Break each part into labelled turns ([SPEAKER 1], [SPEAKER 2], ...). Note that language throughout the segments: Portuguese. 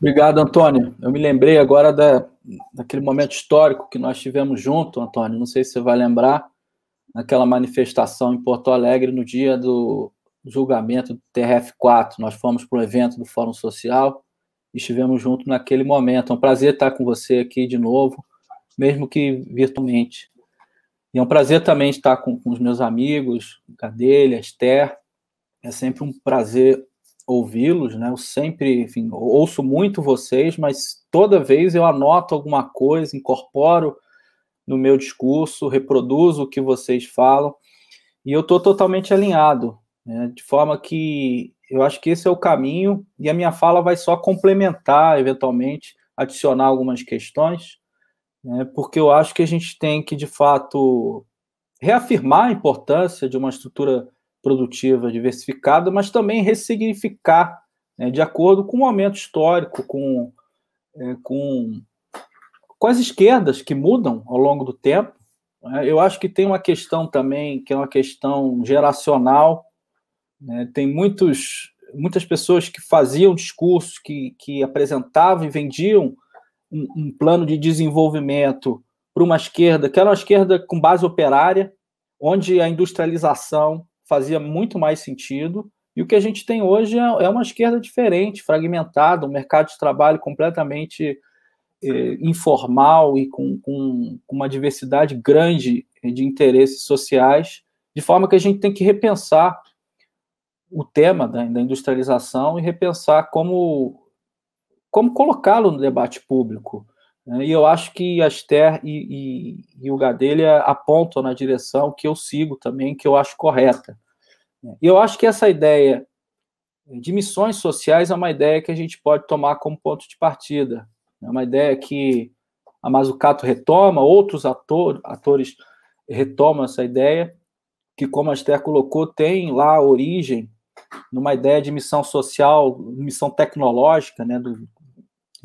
[SPEAKER 1] Obrigado, Antônio. Eu me lembrei agora da, daquele momento histórico que nós tivemos junto, Antônio. Não sei se você vai lembrar, naquela manifestação em Porto Alegre no dia do julgamento do TRF4. Nós fomos para o evento do Fórum Social e estivemos junto naquele momento. É um prazer estar com você aqui de novo, mesmo que virtualmente. E é um prazer também estar com, com os meus amigos, Cadelha, Esther. É sempre um prazer ouvi-los, né? Eu sempre, enfim, ouço muito vocês, mas toda vez eu anoto alguma coisa, incorporo no meu discurso, reproduzo o que vocês falam, e eu estou totalmente alinhado, né? de forma que eu acho que esse é o caminho, e a minha fala vai só complementar, eventualmente, adicionar algumas questões, né? porque eu acho que a gente tem que, de fato, reafirmar a importância de uma estrutura produtiva diversificada, mas também ressignificar né, de acordo com o momento histórico, com, é, com, com as esquerdas que mudam ao longo do tempo. Né. Eu acho que tem uma questão também, que é uma questão geracional. Né? Tem muitos, muitas pessoas que faziam discurso, que, que apresentavam e vendiam um, um plano de desenvolvimento para uma esquerda, que era uma esquerda com base operária, onde a industrialização, fazia muito mais sentido. E o que a gente tem hoje é, é uma esquerda diferente, fragmentada, um mercado de trabalho completamente eh, informal e com, com, com uma diversidade grande de interesses sociais, de forma que a gente tem que repensar o tema da, da industrialização e repensar como, como colocá-lo no debate público. Né? E eu acho que a Esther e, e, e o Gadelha apontam na direção que eu sigo também, que eu acho correta. Né? E eu acho que essa ideia de missões sociais é uma ideia que a gente pode tomar como ponto de partida. Né? É uma ideia que a Mazucato retoma, outros ator, atores retomam essa ideia, que, como a Esther colocou, tem lá origem numa ideia de missão social, missão tecnológica, né, do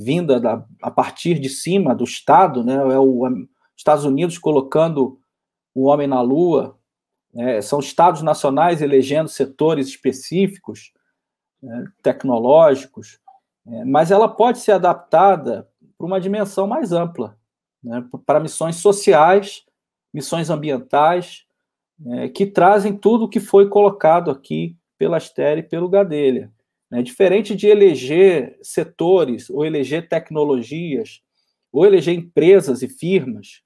[SPEAKER 1] vinda da, a partir de cima do Estado, né? É o Estados Unidos colocando o homem na Lua, né? são estados nacionais elegendo setores específicos né? tecnológicos, né? mas ela pode ser adaptada para uma dimensão mais ampla, né, para missões sociais, missões ambientais, né, que trazem tudo o que foi colocado aqui pela Astéria e pelo Gadelha. Né? Diferente de eleger setores, ou eleger tecnologias, ou eleger empresas e firmas,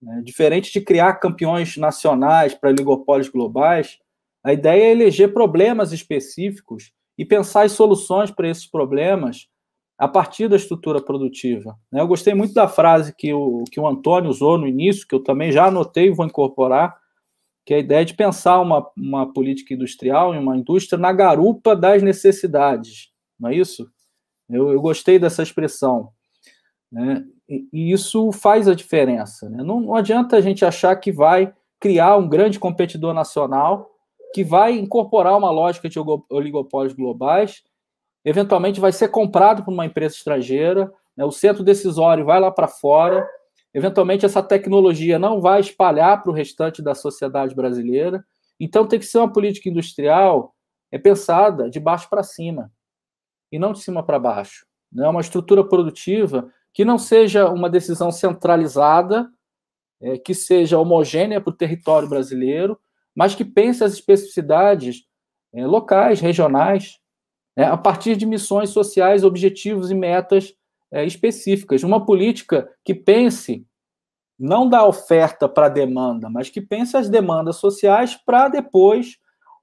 [SPEAKER 1] né? diferente de criar campeões nacionais para oligopólios globais, a ideia é eleger problemas específicos e pensar as soluções para esses problemas a partir da estrutura produtiva. Né? Eu gostei muito da frase que o, que o Antônio usou no início, que eu também já anotei e vou incorporar, que é a ideia de pensar uma, uma política industrial e uma indústria na garupa das necessidades, não é isso? Eu, eu gostei dessa expressão. Né? E, e, isso faz a diferença. Né? Não, não adianta a gente achar que vai criar um grande competidor nacional que vai incorporar uma lógica de oligopólios globais, eventualmente vai ser comprado por uma empresa estrangeira, né? o centro decisório vai lá para fora, Eventualmente, essa tecnologia não vai espalhar para o restante da sociedade brasileira. Então, tem que ser uma política industrial é pensada de baixo para cima e não de cima para baixo. Né? Uma estrutura produtiva que não seja uma decisão centralizada, é, que seja homogênea para o território brasileiro, mas que pense as especificidades é, locais, regionais, é, a partir de missões sociais, objetivos e metas é, específicas, uma política que pense não da oferta para a demanda, mas que pense as demandas sociais para depois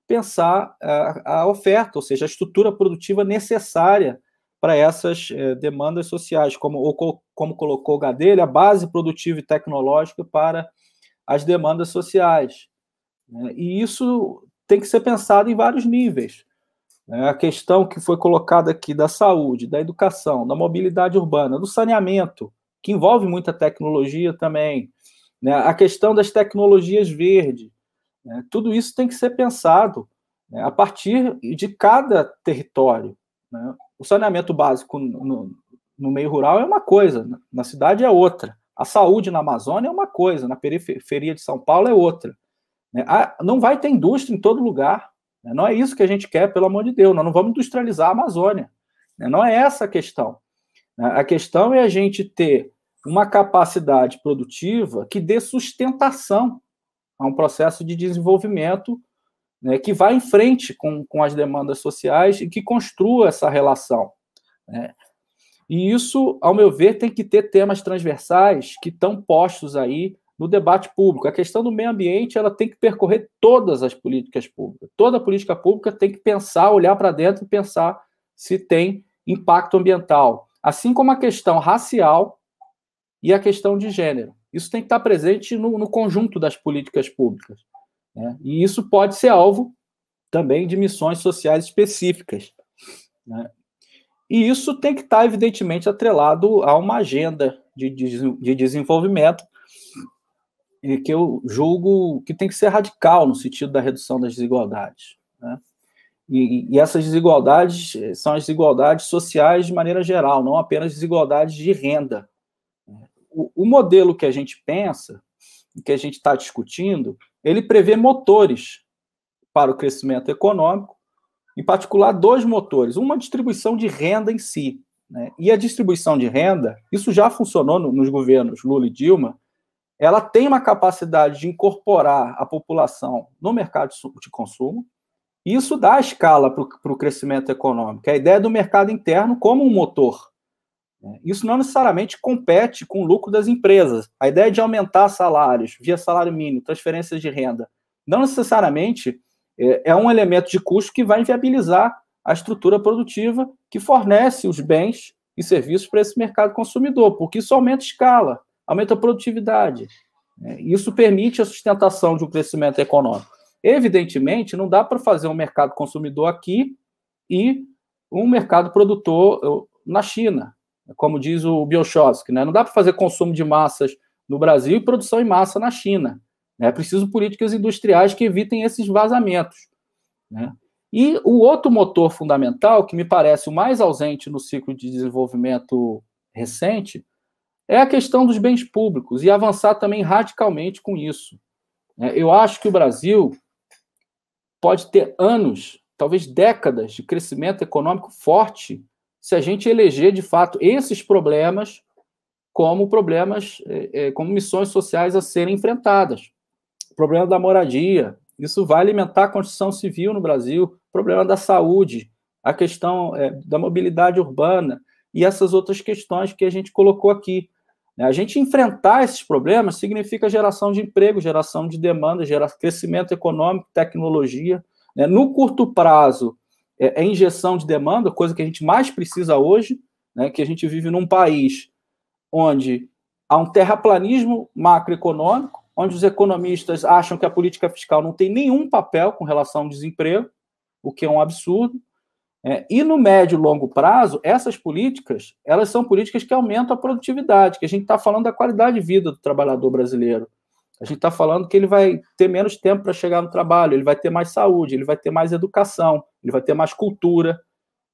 [SPEAKER 1] pensar a, é, a, oferta, ou seja, a estrutura produtiva necessária para essas é, demandas sociais, como, ou, como colocou Gadelha, a base produtiva e tecnológica para as demandas sociais. Né? E isso tem que ser pensado em vários níveis. Né? a questão que foi colocada aqui da saúde, da educação, da mobilidade urbana, do saneamento, que envolve muita tecnologia também, né, a questão das tecnologias verdes, né, tudo isso tem que ser pensado né, a partir de cada território. Né? O saneamento básico no, no, meio rural é uma coisa, na cidade é outra. A saúde na Amazônia é uma coisa, na periferia de São Paulo é outra. Né? não vai ter indústria em todo lugar. Né? Não é isso que a gente quer, pelo amor de Deus. Nós não vamos industrializar a Amazônia. Né? Não é essa a questão. Né? A questão é a gente ter uma capacidade produtiva que dê sustentação a um processo de desenvolvimento né, que vá em frente com, com as demandas sociais e que construa essa relação. Né? E isso, ao meu ver, tem que ter temas transversais que estão postos aí no debate público. A questão do meio ambiente ela tem que percorrer todas as políticas públicas. Toda política pública tem que pensar, olhar para dentro e pensar se tem impacto ambiental. Assim como a questão racial e a questão de gênero. Isso tem que estar presente no, no conjunto das políticas públicas. Né? E isso pode ser alvo também de missões sociais específicas. Né? E isso tem que estar, evidentemente, atrelado a uma agenda de, de, de desenvolvimento que eu julgo que tem que ser radical no sentido da redução das desigualdades. Né? E, e, essas desigualdades eh, são as desigualdades sociais de maneira geral, não apenas desigualdades de renda. Né? O, o modelo que a gente pensa, que a gente está discutindo, ele prevê motores para o crescimento econômico, em particular dois motores, uma distribuição de renda em si. Né? E a distribuição de renda, isso já funcionou no, nos governos Lula e Dilma, ela tem uma capacidade de incorporar a população no mercado de consumo. e Isso dá escala para o crescimento econômico. É a ideia do mercado interno como um motor. Né? Isso não necessariamente compete com o lucro das empresas. A ideia de aumentar salários via salário mínimo, transferências de renda, não necessariamente é, é um elemento de custo que vai inviabilizar a estrutura produtiva que fornece os bens e serviços para esse mercado consumidor, porque isso aumenta escala aumenta a produtividade. Né? Isso permite a sustentação de um crescimento econômico. Evidentemente, não dá para fazer um mercado consumidor aqui e um mercado produtor na China, como diz o Biolchowski. Né? Não dá para fazer consumo de massas no Brasil e produção em massa na China. Né? É preciso políticas industriais que evitem esses vazamentos. Né? E o outro motor fundamental, que me parece o mais ausente no ciclo de desenvolvimento recente, é a questão dos bens públicos e avançar também radicalmente com isso. É, eu acho que o Brasil pode ter anos, talvez décadas, de crescimento econômico forte se a gente eleger de fato esses problemas como problemas, é, é, como missões sociais a serem enfrentadas. O problema da moradia, isso vai alimentar a construção civil no Brasil, o problema da saúde, a questão da mobilidade urbana e essas outras questões que a gente colocou aqui. Né? A gente enfrentar esses problemas significa geração de emprego, geração de demanda, gera crescimento econômico, tecnologia. Né? No curto prazo, é, é, injeção de demanda, coisa que a gente mais precisa hoje, né? que a gente vive num país onde há um terraplanismo macroeconômico, onde os economistas acham que a política fiscal não tem nenhum papel com relação ao desemprego, o que é um absurdo. É, e no médio e longo prazo, essas políticas, elas são políticas que aumentam a produtividade, que a gente está falando da qualidade de vida do trabalhador brasileiro. A gente está falando que ele vai ter menos tempo para chegar no trabalho, ele vai ter mais saúde, ele vai ter mais educação, ele vai ter mais cultura.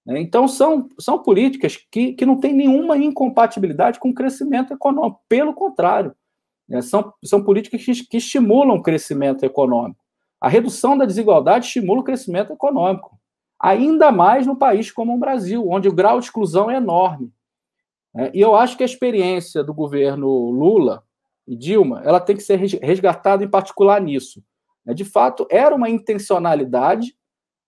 [SPEAKER 1] Né? Então, são, são políticas que, que não têm nenhuma incompatibilidade com o crescimento econômico. Pelo contrário, né? são, são políticas que, que estimulam o crescimento econômico. A redução da desigualdade estimula o crescimento econômico ainda mais num país como o Brasil, onde o grau de exclusão é enorme. É, e eu acho que a experiência do governo Lula e Dilma ela tem que ser resgatada em particular nisso. É, de fato, era uma intencionalidade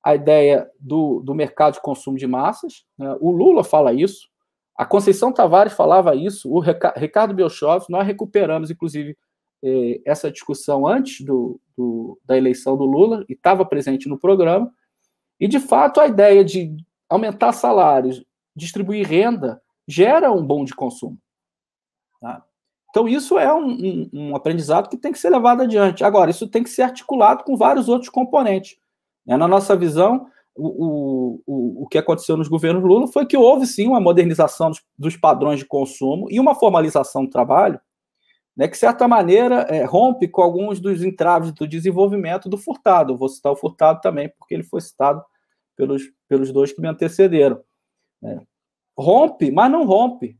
[SPEAKER 1] a ideia do, do mercado de consumo de massas. Né? O Lula fala isso, a Conceição Tavares falava isso, o Ricardo Belchoff, nós recuperamos, inclusive, é, essa discussão antes do, do, da eleição do Lula, e estava presente no programa, e, de fato, a ideia de aumentar salários, distribuir renda, gera um bom de consumo. Tá? Então, isso é um, um, um, aprendizado que tem que ser levado adiante. Agora, isso tem que ser articulado com vários outros componentes. Né? Na nossa visão, o, o, o que aconteceu nos governos Lula foi que houve sim uma modernização dos, dos padrões de consumo e uma formalização do trabalho, né, que, de certa maneira, é, rompe com alguns dos entraves do desenvolvimento do Furtado. vou citar o Furtado também, porque ele foi citado pelos, pelos dois que me antecederam. Né? Rompe, mas não rompe,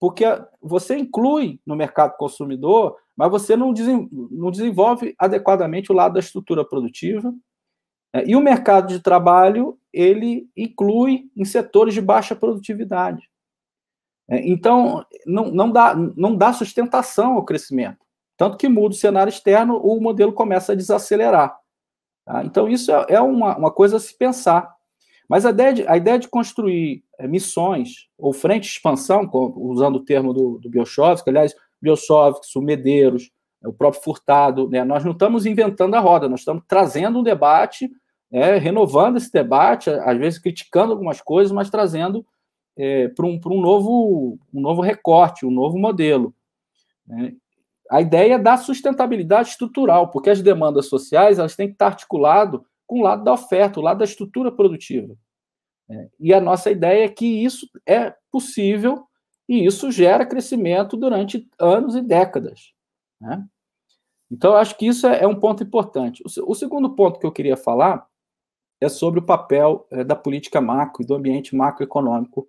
[SPEAKER 1] porque você inclui no mercado consumidor, mas você não, não desenvolve adequadamente o lado da estrutura produtiva. Né? E o mercado de trabalho, ele inclui em setores de baixa produtividade. Né? Então, não, não, dá, não dá sustentação ao crescimento. Tanto que muda o cenário externo, o modelo começa a desacelerar. Tá? Então, isso é, é uma, uma coisa a se pensar. Mas a ideia de, a ideia de construir é, missões ou frente de expansão, usando o termo do, do aliás, Bioshovski, Sumedeiros, o próprio Furtado, né? nós não estamos inventando a roda, nós estamos trazendo um debate, né? renovando esse debate, às vezes criticando algumas coisas, mas trazendo é, para um, um, novo, um novo recorte, um novo modelo. Né? a ideia é da sustentabilidade estrutural, porque as demandas sociais elas têm que estar articulado com o lado da oferta, o lado da estrutura produtiva. É, e a nossa ideia é que isso é possível e isso gera crescimento durante anos e décadas. Né? Então, eu acho que isso é, é um ponto importante. O segundo ponto que eu queria falar é sobre o papel da política macro e do ambiente macroeconômico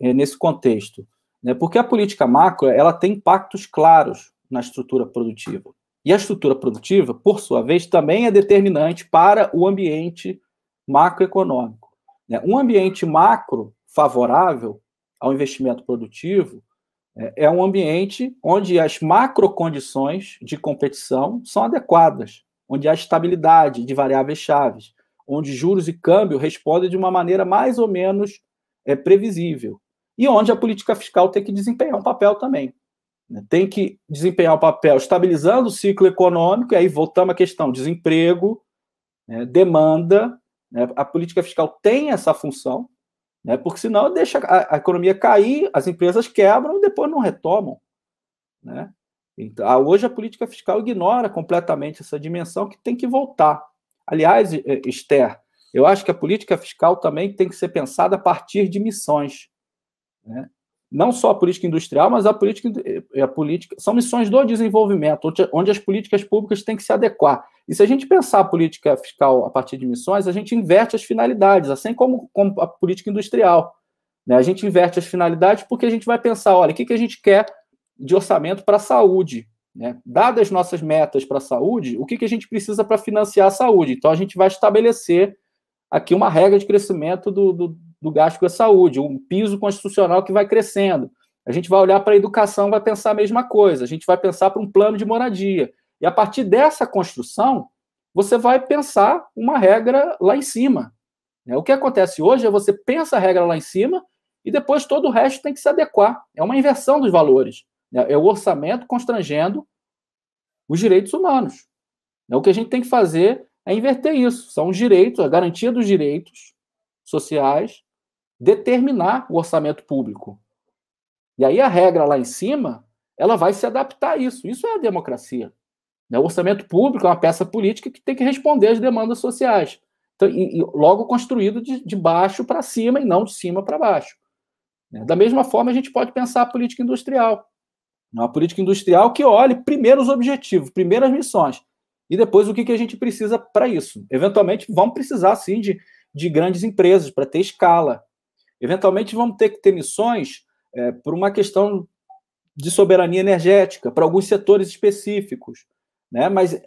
[SPEAKER 1] nesse contexto. Né? Porque a política macro ela tem impactos claros na estrutura produtiva. E a estrutura produtiva, por sua vez, também é determinante para o ambiente macroeconômico. Né? Um ambiente macro favorável ao investimento produtivo é, é um ambiente onde as macrocondições de competição são adequadas, onde há estabilidade de variáveis chaves, onde juros e câmbio respondem de uma maneira mais ou menos é, previsível, e onde a política fiscal tem que desempenhar um papel também. Né? Tem que desempenhar o papel estabilizando o ciclo econômico, e aí voltamos à questão: desemprego, né, demanda. Né, a política fiscal tem essa função, né, porque senão deixa a, a, economia cair, as empresas quebram e depois não retomam. Né? Então, hoje a política fiscal ignora completamente essa dimensão que tem que voltar. Aliás, é, Esther, eu acho que a política fiscal também tem que ser pensada a partir de missões. Né? não só a política industrial, mas a política, eh, a política são missões do desenvolvimento, onde as políticas públicas têm que se adequar. E se a gente pensar a política fiscal a partir de missões, a gente inverte as finalidades, assim como, como a política industrial. Né? A gente inverte as finalidades porque a gente vai pensar, olha, o que, que a gente quer de orçamento para a saúde? Né? Dadas nossas metas para a saúde, o que, que a gente precisa para financiar a saúde? Então, a gente vai estabelecer aqui uma regra de crescimento do, do do gasto com a saúde, um piso constitucional que vai crescendo. A gente vai olhar para a educação, vai pensar a mesma coisa. A gente vai pensar para um plano de moradia. E a partir dessa construção, você vai pensar uma regra lá em cima. É, o que acontece hoje é você pensa a regra lá em cima e depois todo o resto tem que se adequar. É uma inversão dos valores. É, é o orçamento constrangendo os direitos humanos. É, o que a gente tem que fazer é inverter isso. São os direitos, a garantia dos direitos sociais determinar o orçamento público. E aí a regra lá em cima, ela vai se adaptar a isso. Isso é a democracia. Né? O orçamento público é uma peça política que tem que responder às demandas sociais. Então, e, e logo construído de, de baixo para cima e não de cima para baixo. Né? Da mesma forma, a gente pode pensar a política industrial. Uma política industrial que olhe primeiro os objetivos, primeiro as missões, e depois o que, que a gente precisa para isso. Eventualmente, vão precisar, sim, de, de grandes empresas para ter escala, Eventualmente, vamos ter que ter missões é, por uma questão de soberania energética, para alguns setores específicos. Né? Mas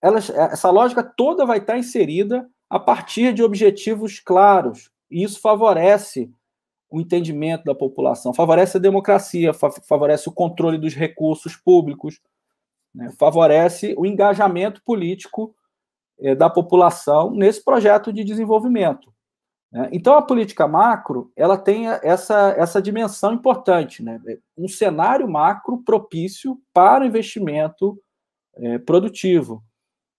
[SPEAKER 1] elas, essa lógica toda vai estar inserida a partir de objetivos claros. E isso favorece o entendimento da população, favorece a democracia, favorece o controle dos recursos públicos, né? favorece o engajamento político é, da população nesse projeto de desenvolvimento. Né? Então, a política macro ela tem essa, essa dimensão importante, né? um cenário macro propício para investimento é, produtivo.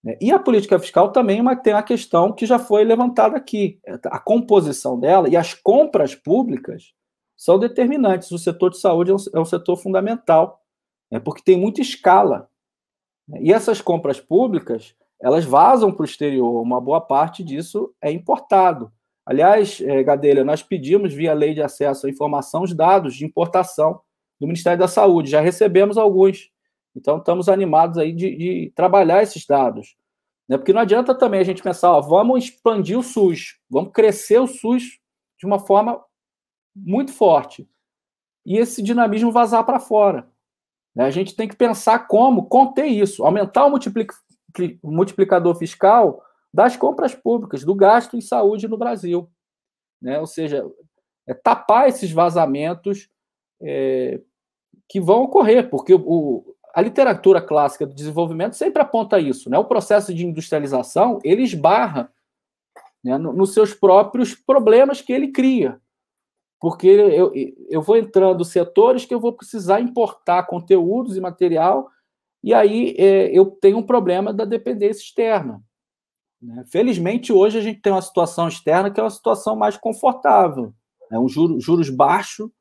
[SPEAKER 1] Né? E a política fiscal também é uma, tem a questão que já foi levantada aqui. A composição dela e as compras públicas são determinantes. O setor de saúde é um, é um setor fundamental, né? porque tem muita escala. Né? E essas compras públicas elas vazam para o exterior. Uma boa parte disso é importado. Aliás, é, Gadelha, nós pedimos via lei de acesso à informação os dados de importação do Ministério da Saúde, já recebemos alguns. Então, estamos animados aí de, de trabalhar esses dados. Né? Porque não adianta também a gente pensar, ó, vamos expandir o SUS, vamos crescer o SUS de uma forma muito forte. E esse dinamismo vazar para fora. Né? A gente tem que pensar como conter isso, aumentar o multiplicador fiscal das compras públicas, do gasto em saúde no Brasil. Né? Ou seja, é tapar esses vazamentos é, que vão ocorrer, porque o, a literatura clássica do desenvolvimento sempre aponta isso. Né? O processo de industrialização ele esbarra né, no, nos seus próprios problemas que ele cria. Porque eu, eu vou entrando setores que eu vou precisar importar conteúdos e material, e aí é, eu tenho um problema da dependência externa. Né? Felizmente, hoje a gente tem uma situação externa que é uma situação mais confortável. Né? Um juros, juros baixo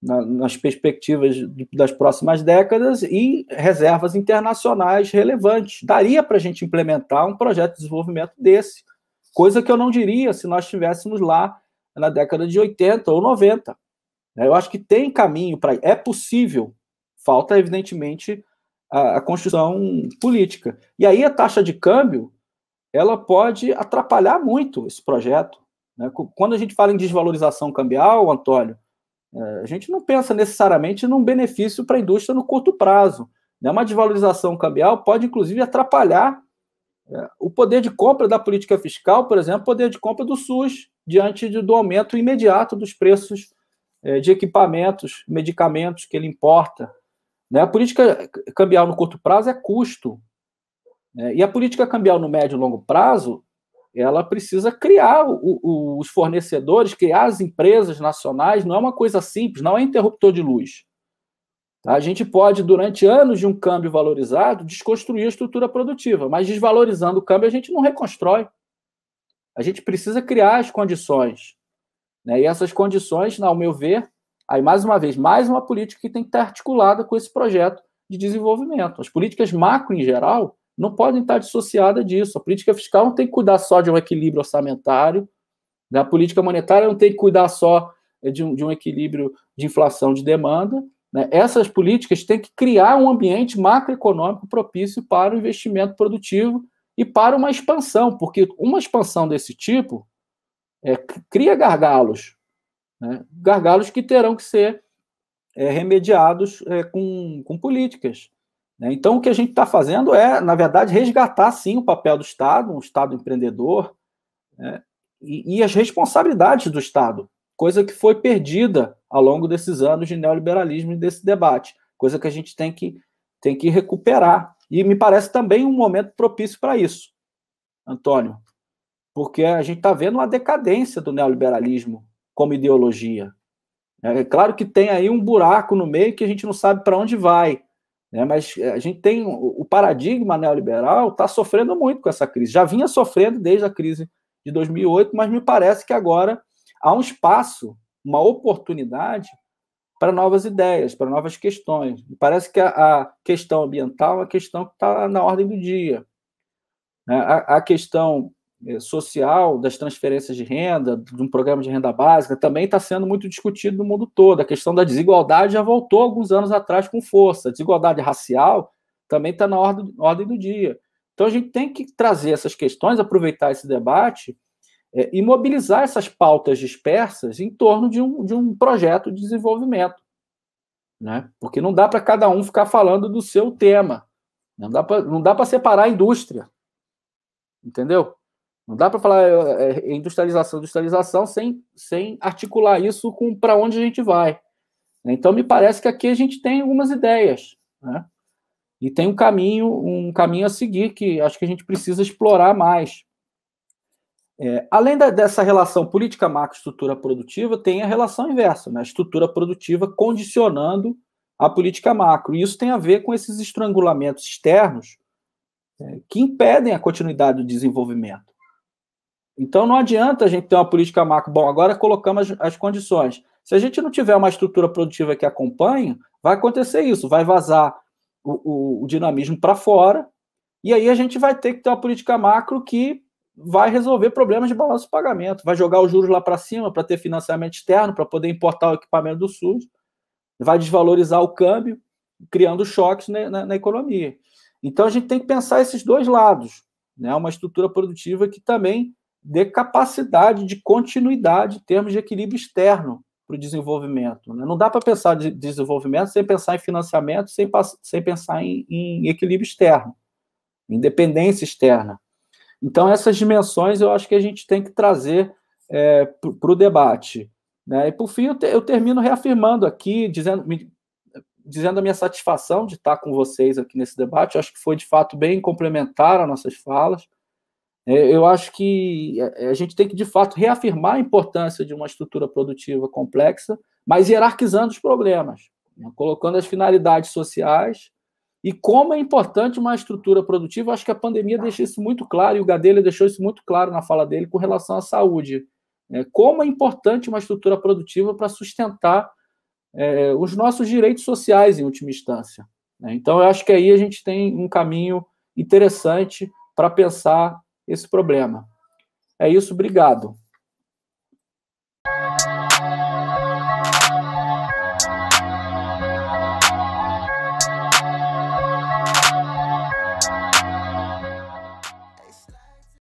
[SPEAKER 1] na, nas perspectivas das próximas décadas e reservas internacionais relevantes. Daria para a gente implementar um projeto de desenvolvimento desse, coisa que eu não diria se nós estivéssemos lá na década de 80 ou 90. Né? Eu acho que tem caminho para. É possível. Falta, evidentemente, a, a construção política. E aí a taxa de câmbio ela pode atrapalhar muito esse projeto. Né? Quando a gente fala em desvalorização cambial, Antônio, é, a gente não pensa necessariamente num benefício para a indústria no curto prazo. Né? Uma desvalorização cambial pode, inclusive, atrapalhar é, o poder de compra da política fiscal, por exemplo, o poder de compra do SUS, diante do aumento imediato dos preços é, de equipamentos, medicamentos que ele importa. Né? A política cambial no curto prazo é custo, é, e a política cambial no médio e longo prazo, ela precisa criar o, o, os fornecedores, criar as empresas nacionais, não é uma coisa simples, não é interruptor de luz. Tá? A gente pode, durante anos de um câmbio valorizado, desconstruir a estrutura produtiva, mas desvalorizando o câmbio, a gente não reconstrói. A gente precisa criar as condições. Né? E essas condições, ao meu ver, aí mais uma vez, mais uma política que tem que estar articulada com esse projeto de desenvolvimento. As políticas macro, em geral, não podem estar dissociadas disso. A política fiscal não tem que cuidar só de um equilíbrio orçamentário, né? a política monetária não tem que cuidar só eh, de um, de um equilíbrio de inflação de demanda. Né? Essas políticas têm que criar um ambiente macroeconômico propício para o investimento produtivo e para uma expansão, porque uma expansão desse tipo é, cria gargalos, né? gargalos que terão que ser é, remediados é, com, com políticas. Né? Então, o que a gente está fazendo é, na verdade, resgatar sim o papel do Estado, um Estado empreendedor, né? e, e, as responsabilidades do Estado, coisa que foi perdida ao longo desses anos de neoliberalismo e desse debate, coisa que a gente tem que, tem que recuperar. E me parece também um momento propício para isso, Antônio, porque a gente está vendo uma decadência do neoliberalismo como ideologia. É, é claro que tem aí um buraco no meio que a gente não sabe para onde vai né? Mas é, a gente tem o paradigma neoliberal está sofrendo muito com essa crise. Já vinha sofrendo desde a crise de 2008, mas me parece que agora há um espaço, uma oportunidade para novas ideias, para novas questões. Me parece que a, a questão ambiental é uma questão que está na ordem do dia. Né? A, a questão é, social, das transferências de renda, de um programa de renda básica, também está sendo muito discutido no mundo todo. A questão da desigualdade já voltou alguns anos atrás com força. A desigualdade racial também está na ordem, ordem do dia. Então a gente tem que trazer essas questões, aproveitar esse debate é, e mobilizar essas pautas dispersas em torno de um, de um projeto de desenvolvimento. Né? Porque não dá para cada um ficar falando do seu tema. Não dá para separar a indústria. Entendeu? Não dá para falar é, é, é industrialização, industrialização sem, sem articular isso com para onde a gente vai. Né? Então me parece que aqui a gente tem algumas ideias, né? E tem um caminho, um caminho a seguir que acho que a gente precisa explorar mais. É, além da, dessa relação política macro-estrutura produtiva, tem a relação inversa, né? a estrutura produtiva condicionando a política macro. E isso tem a ver com esses estrangulamentos externos é, que impedem a continuidade do desenvolvimento. Então não adianta a gente ter uma política macro. Bom, agora colocamos as, as condições. Se a gente não tiver uma estrutura produtiva que acompanhe, vai acontecer isso, vai vazar o, o, o dinamismo para fora, e aí a gente vai ter que ter uma política macro que vai resolver problemas de balanço de pagamento, vai jogar os juros lá para cima para ter financiamento externo, para poder importar o equipamento do SUS, vai desvalorizar o câmbio, criando choques na, na, na economia. Então a gente tem que pensar esses dois lados, né? uma estrutura produtiva que também dê capacidade de continuidade em termos de equilíbrio externo para o desenvolvimento. Né? Não dá para pensar de desenvolvimento sem pensar em financiamento, sem, sem pensar em, em equilíbrio externo, independência externa. Então, essas dimensões eu acho que a gente tem que trazer é, para o debate. Né? E, por fim, eu, te, eu, termino reafirmando aqui, dizendo, me, dizendo a minha satisfação de estar com vocês aqui nesse debate. Eu acho que foi, de fato, bem complementar as nossas falas. É, eu acho que é, é, a gente tem que, de fato, reafirmar a importância de uma estrutura produtiva complexa, mas hierarquizando os problemas, né? colocando as finalidades sociais e como é importante uma estrutura produtiva. Acho que a pandemia deixou isso muito claro e o Gadelha deixou isso muito claro na fala dele com relação à saúde. Né? Como é importante uma estrutura produtiva para sustentar é, os nossos direitos sociais, em última instância. Né? Então, eu acho que aí a gente tem um caminho interessante para pensar esse problema. É isso, obrigado.